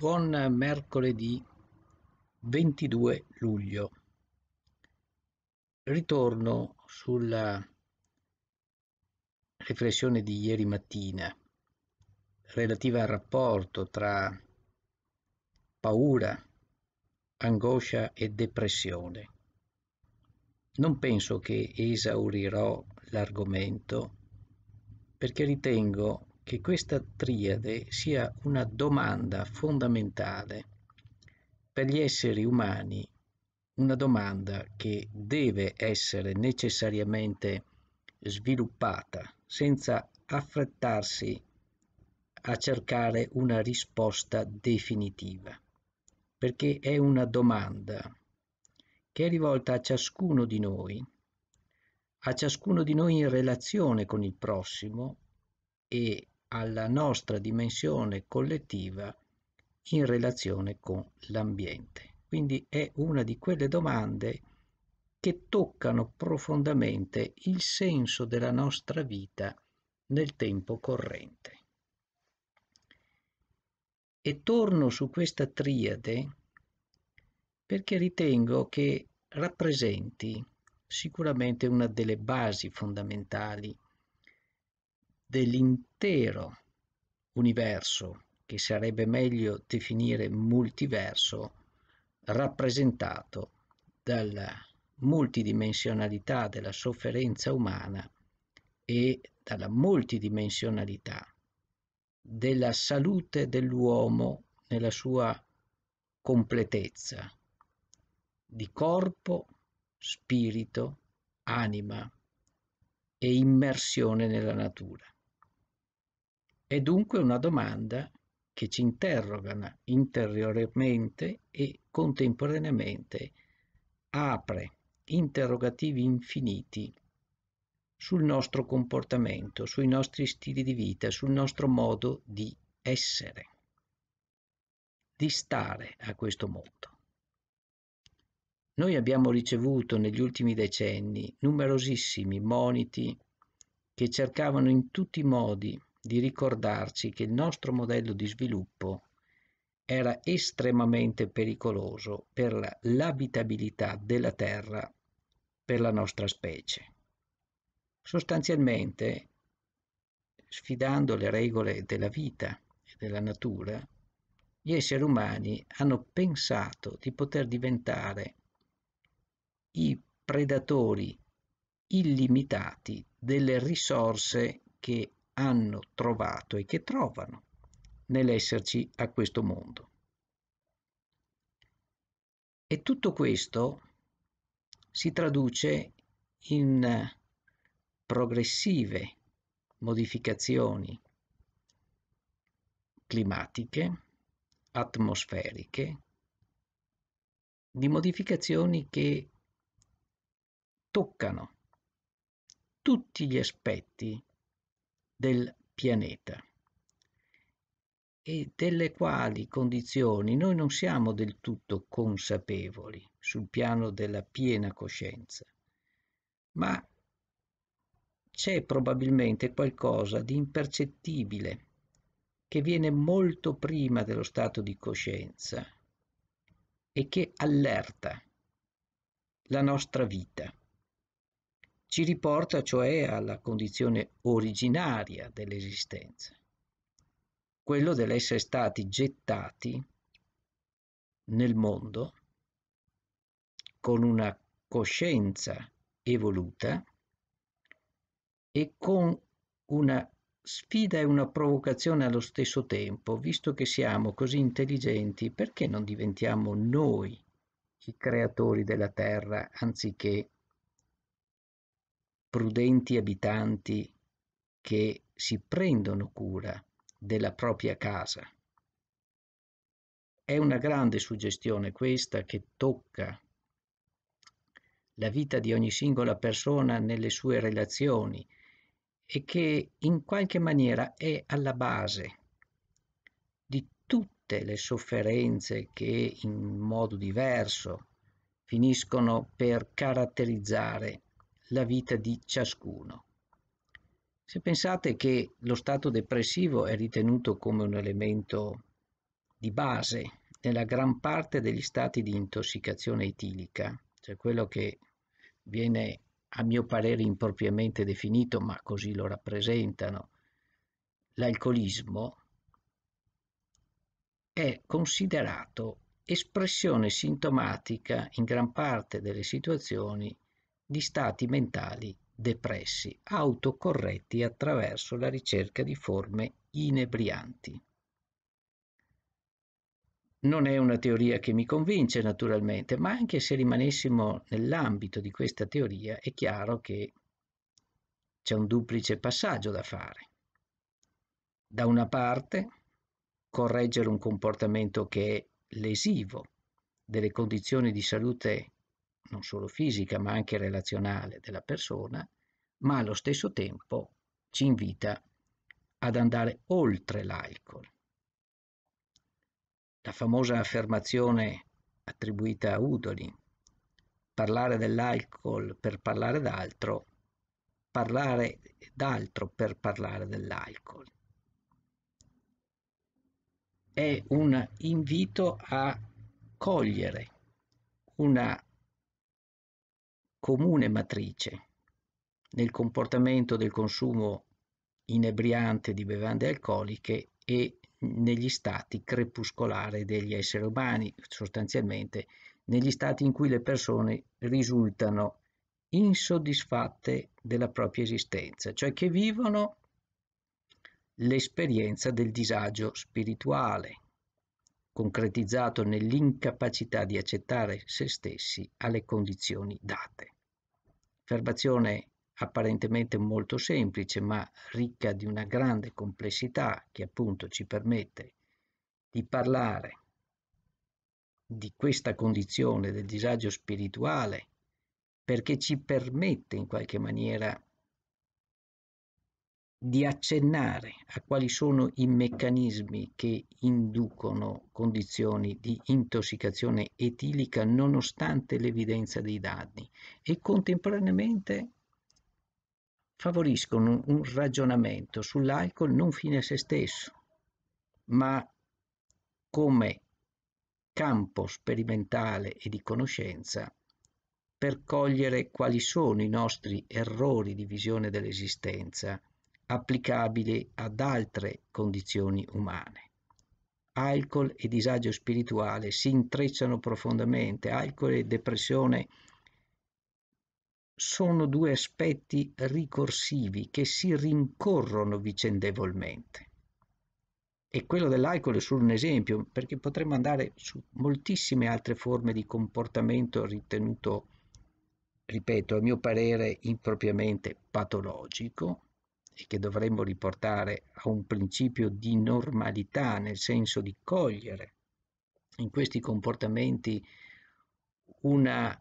Buon mercoledì 22 luglio. Ritorno sulla riflessione di ieri mattina relativa al rapporto tra paura, angoscia e depressione. Non penso che esaurirò l'argomento perché ritengo che questa triade sia una domanda fondamentale per gli esseri umani, una domanda che deve essere necessariamente sviluppata senza affrettarsi a cercare una risposta definitiva, perché è una domanda che è rivolta a ciascuno di noi, a ciascuno di noi in relazione con il prossimo e alla nostra dimensione collettiva in relazione con l'ambiente. Quindi è una di quelle domande che toccano profondamente il senso della nostra vita nel tempo corrente. E torno su questa triade perché ritengo che rappresenti sicuramente una delle basi fondamentali dell'intero universo, che sarebbe meglio definire multiverso, rappresentato dalla multidimensionalità della sofferenza umana e dalla multidimensionalità della salute dell'uomo nella sua completezza di corpo, spirito, anima e immersione nella natura. È dunque una domanda che ci interroga interiormente e contemporaneamente apre interrogativi infiniti sul nostro comportamento, sui nostri stili di vita, sul nostro modo di essere, di stare a questo mondo. Noi abbiamo ricevuto negli ultimi decenni numerosissimi moniti che cercavano in tutti i modi di di ricordarci che il nostro modello di sviluppo era estremamente pericoloso per l'abitabilità della Terra per la nostra specie. Sostanzialmente, sfidando le regole della vita e della natura, gli esseri umani hanno pensato di poter diventare i predatori illimitati delle risorse che hanno trovato e che trovano nell'esserci a questo mondo. E tutto questo si traduce in progressive modificazioni climatiche, atmosferiche, di modificazioni che toccano tutti gli aspetti del pianeta e delle quali condizioni noi non siamo del tutto consapevoli sul piano della piena coscienza, ma c'è probabilmente qualcosa di impercettibile che viene molto prima dello stato di coscienza e che allerta la nostra vita ci riporta cioè alla condizione originaria dell'esistenza, quello dell'essere stati gettati nel mondo con una coscienza evoluta e con una sfida e una provocazione allo stesso tempo, visto che siamo così intelligenti, perché non diventiamo noi i creatori della Terra anziché prudenti abitanti che si prendono cura della propria casa. È una grande suggestione questa che tocca la vita di ogni singola persona nelle sue relazioni e che in qualche maniera è alla base di tutte le sofferenze che in modo diverso finiscono per caratterizzare la vita di ciascuno. Se pensate che lo stato depressivo è ritenuto come un elemento di base nella gran parte degli stati di intossicazione etilica, cioè quello che viene a mio parere impropriamente definito, ma così lo rappresentano, l'alcolismo, è considerato espressione sintomatica in gran parte delle situazioni di stati mentali depressi, autocorretti attraverso la ricerca di forme inebrianti. Non è una teoria che mi convince naturalmente, ma anche se rimanessimo nell'ambito di questa teoria è chiaro che c'è un duplice passaggio da fare. Da una parte, correggere un comportamento che è lesivo delle condizioni di salute non solo fisica ma anche relazionale della persona, ma allo stesso tempo ci invita ad andare oltre l'alcol. La famosa affermazione attribuita a Udoli, parlare dell'alcol per parlare d'altro, parlare d'altro per parlare dell'alcol. È un invito a cogliere una comune matrice nel comportamento del consumo inebriante di bevande alcoliche e negli stati crepuscolari degli esseri umani, sostanzialmente negli stati in cui le persone risultano insoddisfatte della propria esistenza, cioè che vivono l'esperienza del disagio spirituale, concretizzato nell'incapacità di accettare se stessi alle condizioni date. Osservazione apparentemente molto semplice, ma ricca di una grande complessità che appunto ci permette di parlare di questa condizione del disagio spirituale perché ci permette in qualche maniera di accennare a quali sono i meccanismi che inducono condizioni di intossicazione etilica nonostante l'evidenza dei danni e contemporaneamente favoriscono un ragionamento sull'alcol non fine a se stesso, ma come campo sperimentale e di conoscenza per cogliere quali sono i nostri errori di visione dell'esistenza applicabile ad altre condizioni umane. Alcol e disagio spirituale si intrecciano profondamente, alcol e depressione sono due aspetti ricorsivi che si rincorrono vicendevolmente. E quello dell'alcol è solo un esempio, perché potremmo andare su moltissime altre forme di comportamento ritenuto, ripeto, a mio parere impropriamente patologico, e che dovremmo riportare a un principio di normalità, nel senso di cogliere in questi comportamenti una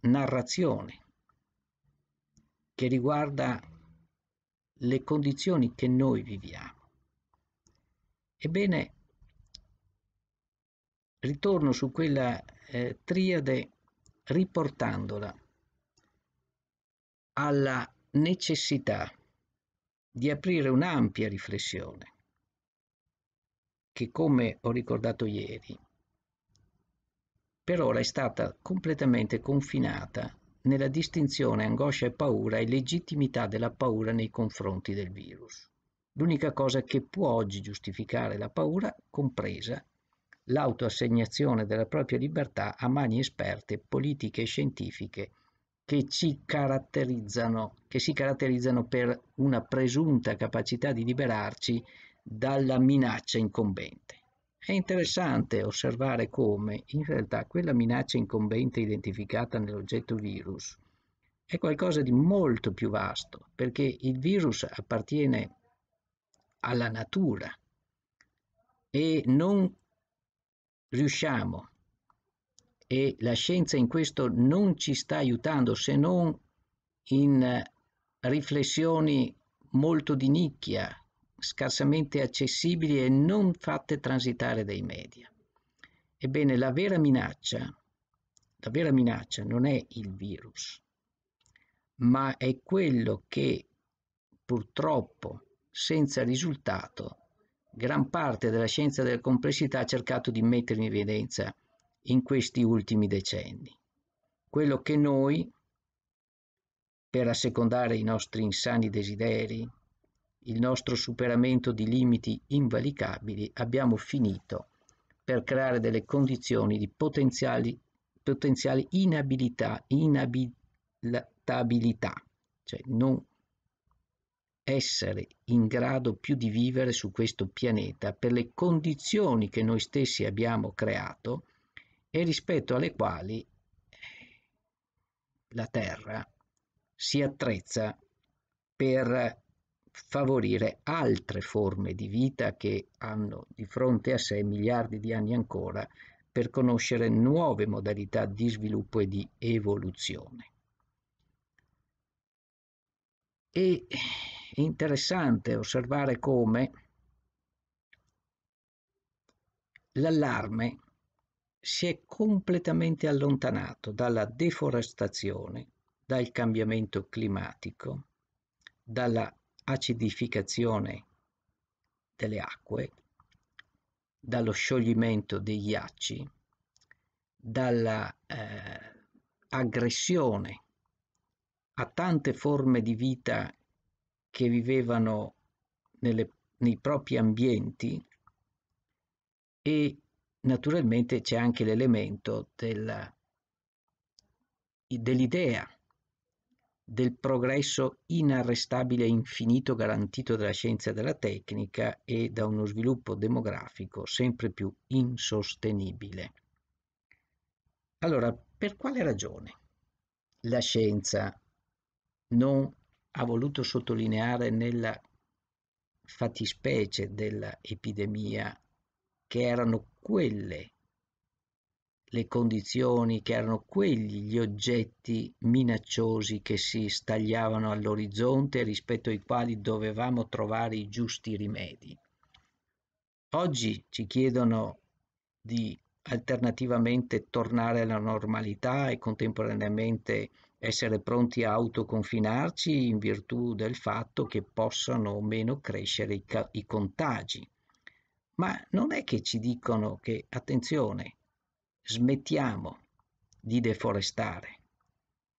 narrazione che riguarda le condizioni che noi viviamo. Ebbene, ritorno su quella eh, triade riportandola alla necessità di aprire un'ampia riflessione che, come ho ricordato ieri, per ora è stata completamente confinata nella distinzione angoscia e paura e legittimità della paura nei confronti del virus. L'unica cosa che può oggi giustificare la paura, compresa l'autoassegnazione della propria libertà a mani esperte, politiche e scientifiche, che ci caratterizzano, che si caratterizzano per una presunta capacità di liberarci dalla minaccia incombente. È interessante osservare come in realtà quella minaccia incombente identificata nell'oggetto virus è qualcosa di molto più vasto, perché il virus appartiene alla natura e non riusciamo e la scienza in questo non ci sta aiutando se non in eh, riflessioni molto di nicchia, scarsamente accessibili e non fatte transitare dai media. Ebbene, la vera minaccia, la vera minaccia non è il virus, ma è quello che purtroppo senza risultato gran parte della scienza della complessità ha cercato di mettere in evidenza in questi ultimi decenni. Quello che noi, per assecondare i nostri insani desideri, il nostro superamento di limiti invalicabili, abbiamo finito per creare delle condizioni di potenziali, potenziali inabilità, inabilitabilità, cioè non essere in grado più di vivere su questo pianeta per le condizioni che noi stessi abbiamo creato e rispetto alle quali eh, la Terra si attrezza per favorire altre forme di vita che hanno di fronte a sé miliardi di anni ancora per conoscere nuove modalità di sviluppo e di evoluzione. è eh, interessante osservare come l'allarme si è completamente allontanato dalla deforestazione, dal cambiamento climatico, dalla acidificazione delle acque, dallo scioglimento dei ghiacci, dalla eh, aggressione a tante forme di vita che vivevano nelle, nei propri ambienti e naturalmente c'è anche l'elemento della, dell'idea del progresso inarrestabile e infinito garantito dalla scienza e dalla tecnica e da uno sviluppo demografico sempre più insostenibile. Allora, per quale ragione la scienza non ha voluto sottolineare nella fattispecie dell'epidemia che erano quelle le condizioni, che erano quegli gli oggetti minacciosi che si stagliavano all'orizzonte rispetto ai quali dovevamo trovare i giusti rimedi. Oggi ci chiedono di alternativamente tornare alla normalità e contemporaneamente essere pronti a autoconfinarci in virtù del fatto che possano o meno crescere i, i contagi ma non è che ci dicono che, attenzione, smettiamo di deforestare,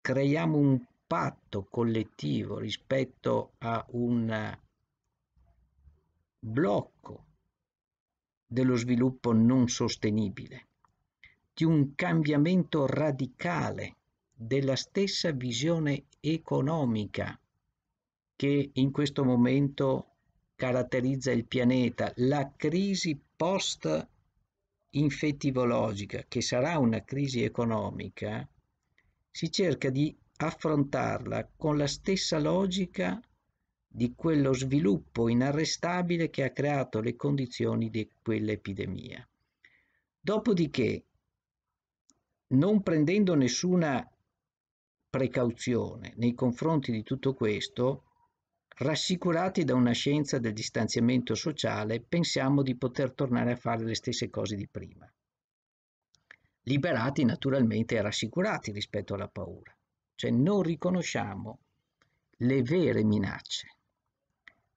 creiamo un patto collettivo rispetto a un blocco dello sviluppo non sostenibile, di un cambiamento radicale della stessa visione economica che in questo momento caratterizza il pianeta, la crisi post-infettivologica, che sarà una crisi economica, si cerca di affrontarla con la stessa logica di quello sviluppo inarrestabile che ha creato le condizioni di quell'epidemia. Dopodiché, non prendendo nessuna precauzione nei confronti di tutto questo, Rassicurati da una scienza del distanziamento sociale, pensiamo di poter tornare a fare le stesse cose di prima. Liberati naturalmente e rassicurati rispetto alla paura, cioè non riconosciamo le vere minacce,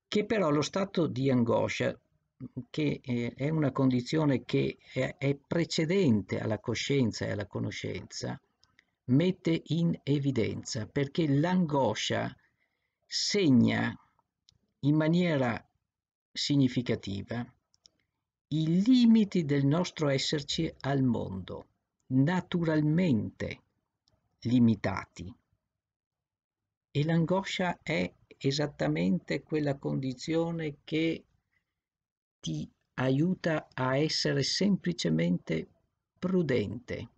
che però lo stato di angoscia, che eh, è una condizione che è precedente alla coscienza e alla conoscenza, mette in evidenza, perché l'angoscia segna in maniera significativa i limiti del nostro esserci al mondo, naturalmente limitati. E l'angoscia è esattamente quella condizione che ti aiuta a essere semplicemente prudente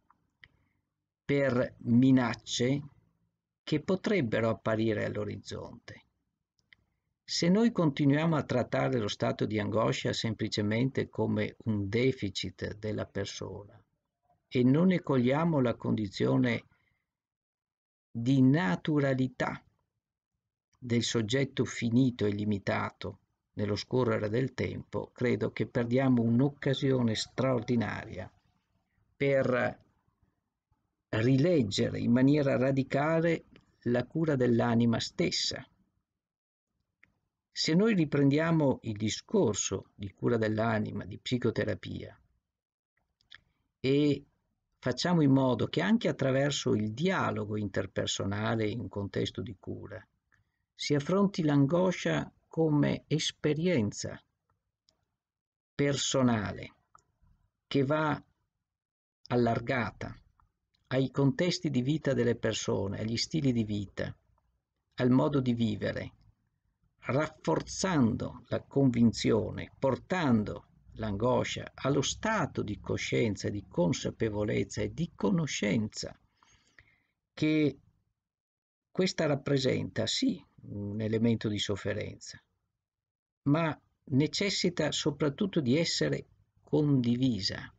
per minacce che potrebbero apparire all'orizzonte. Se noi continuiamo a trattare lo stato di angoscia semplicemente come un deficit della persona e non ne cogliamo la condizione di naturalità del soggetto finito e limitato nello scorrere del tempo, credo che perdiamo un'occasione straordinaria per rileggere in maniera radicale la cura dell'anima stessa. Se noi riprendiamo il discorso di cura dell'anima, di psicoterapia, e facciamo in modo che anche attraverso il dialogo interpersonale in contesto di cura si affronti l'angoscia come esperienza personale che va allargata, ai contesti di vita delle persone, agli stili di vita, al modo di vivere, rafforzando la convinzione, portando l'angoscia allo stato di coscienza, di consapevolezza e di conoscenza che questa rappresenta sì un elemento di sofferenza, ma necessita soprattutto di essere condivisa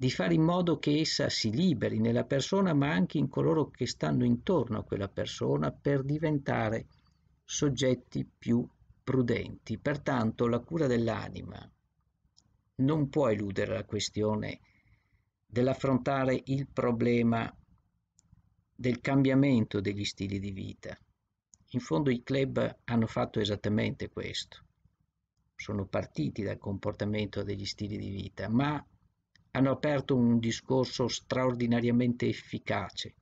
di fare in modo che essa si liberi nella persona ma anche in coloro che stanno intorno a quella persona per diventare soggetti più prudenti. Pertanto la cura dell'anima non può eludere la questione dell'affrontare il problema del cambiamento degli stili di vita. In fondo i club hanno fatto esattamente questo. Sono partiti dal comportamento degli stili di vita, ma hanno aperto un discorso straordinariamente efficace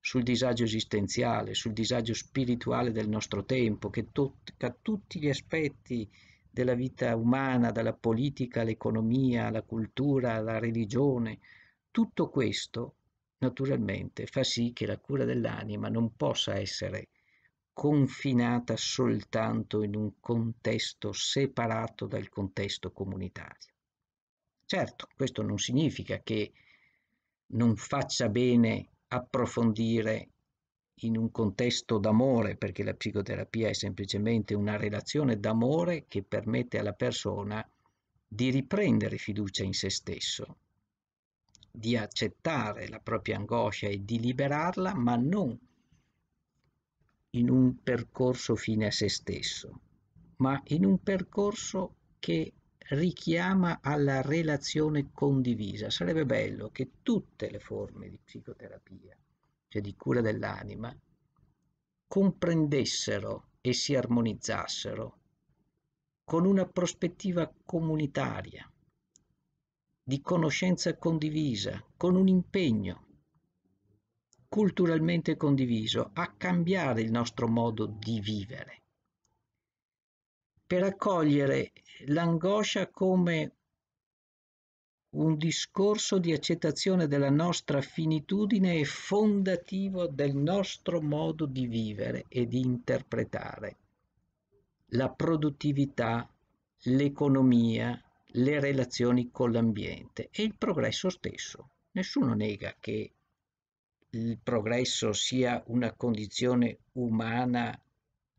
sul disagio esistenziale, sul disagio spirituale del nostro tempo, che tocca tutti gli aspetti della vita umana, dalla politica all'economia, alla cultura, alla religione. Tutto questo, naturalmente, fa sì che la cura dell'anima non possa essere confinata soltanto in un contesto separato dal contesto comunitario. Certo, questo non significa che non faccia bene approfondire in un contesto d'amore, perché la psicoterapia è semplicemente una relazione d'amore che permette alla persona di riprendere fiducia in se stesso, di accettare la propria angoscia e di liberarla, ma non in un percorso fine a se stesso, ma in un percorso che richiama alla relazione condivisa. Sarebbe bello che tutte le forme di psicoterapia, cioè di cura dell'anima, comprendessero e si armonizzassero con una prospettiva comunitaria, di conoscenza condivisa, con un impegno culturalmente condiviso a cambiare il nostro modo di vivere per accogliere l'angoscia come un discorso di accettazione della nostra finitudine e fondativo del nostro modo di vivere e di interpretare la produttività, l'economia, le relazioni con l'ambiente e il progresso stesso. Nessuno nega che il progresso sia una condizione umana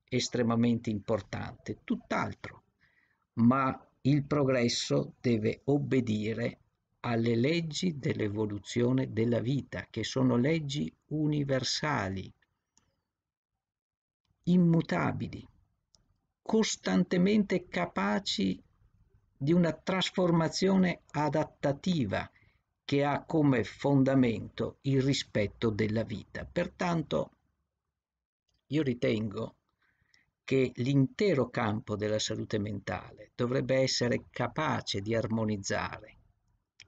estremamente importante, tutt'altro, ma il progresso deve obbedire alle leggi dell'evoluzione della vita, che sono leggi universali, immutabili, costantemente capaci di una trasformazione adattativa che ha come fondamento il rispetto della vita. Pertanto io ritengo che l'intero campo della salute mentale dovrebbe essere capace di armonizzare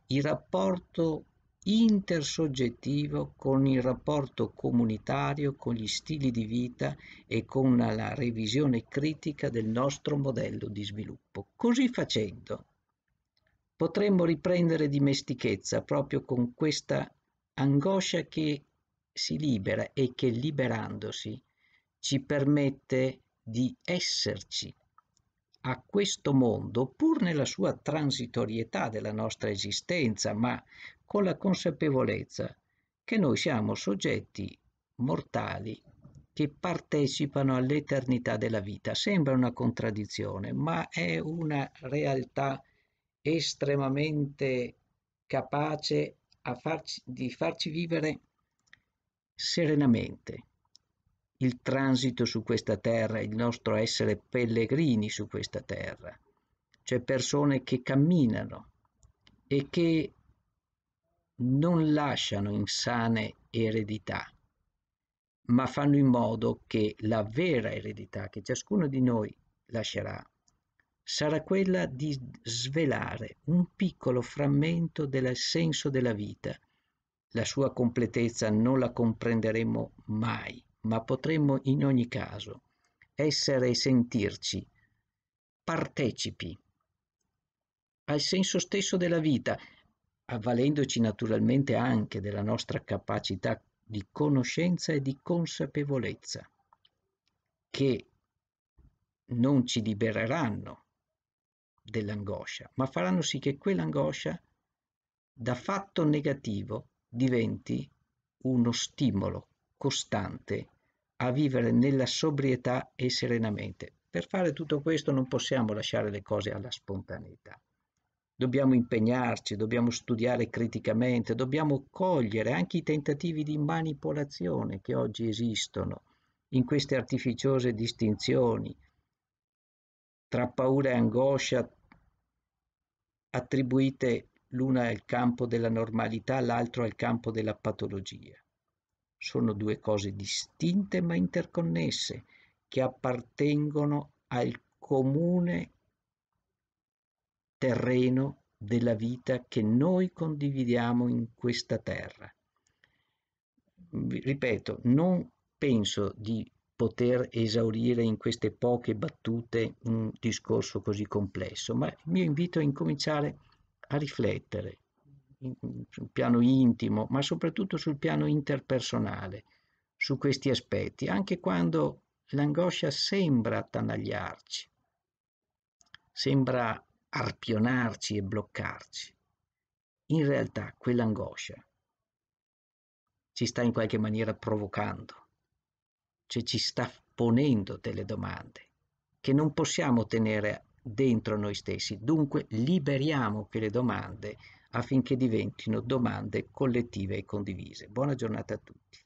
il rapporto intersoggettivo con il rapporto comunitario, con gli stili di vita e con la revisione critica del nostro modello di sviluppo. Così facendo potremmo riprendere dimestichezza proprio con questa angoscia che si libera e che liberandosi ci permette di esserci a questo mondo, pur nella sua transitorietà della nostra esistenza, ma con la consapevolezza che noi siamo soggetti mortali che partecipano all'eternità della vita. Sembra una contraddizione, ma è una realtà estremamente capace farci, di farci vivere serenamente, il transito su questa terra, il nostro essere pellegrini su questa terra, cioè persone che camminano e che non lasciano insane eredità, ma fanno in modo che la vera eredità che ciascuno di noi lascerà sarà quella di svelare un piccolo frammento del senso della vita. La sua completezza non la comprenderemo mai, ma potremmo in ogni caso essere e sentirci partecipi al senso stesso della vita, avvalendoci naturalmente anche della nostra capacità di conoscenza e di consapevolezza, che non ci libereranno dell'angoscia, ma faranno sì che quell'angoscia da fatto negativo diventi uno stimolo costante a vivere nella sobrietà e serenamente. Per fare tutto questo non possiamo lasciare le cose alla spontaneità. Dobbiamo impegnarci, dobbiamo studiare criticamente, dobbiamo cogliere anche i tentativi di manipolazione che oggi esistono in queste artificiose distinzioni tra paura e angoscia attribuite l'una al campo della normalità, l'altro al campo della patologia sono due cose distinte ma interconnesse che appartengono al comune terreno della vita che noi condividiamo in questa terra. Ripeto, non penso di poter esaurire in queste poche battute un discorso così complesso, ma il mio invito è incominciare a riflettere sul piano intimo, ma soprattutto sul piano interpersonale, su questi aspetti, anche quando l'angoscia sembra attanagliarci, sembra arpionarci e bloccarci. In realtà quell'angoscia ci sta in qualche maniera provocando, cioè ci sta ponendo delle domande che non possiamo tenere dentro noi stessi. Dunque liberiamo quelle domande affinché diventino domande collettive e condivise. Buona giornata a tutti.